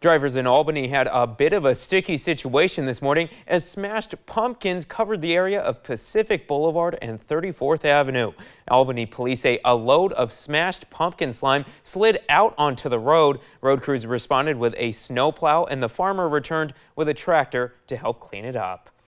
Drivers in Albany had a bit of a sticky situation this morning as smashed pumpkins covered the area of Pacific Boulevard and 34th Avenue. Albany police say a load of smashed pumpkin slime slid out onto the road. Road crews responded with a snowplow and the farmer returned with a tractor to help clean it up.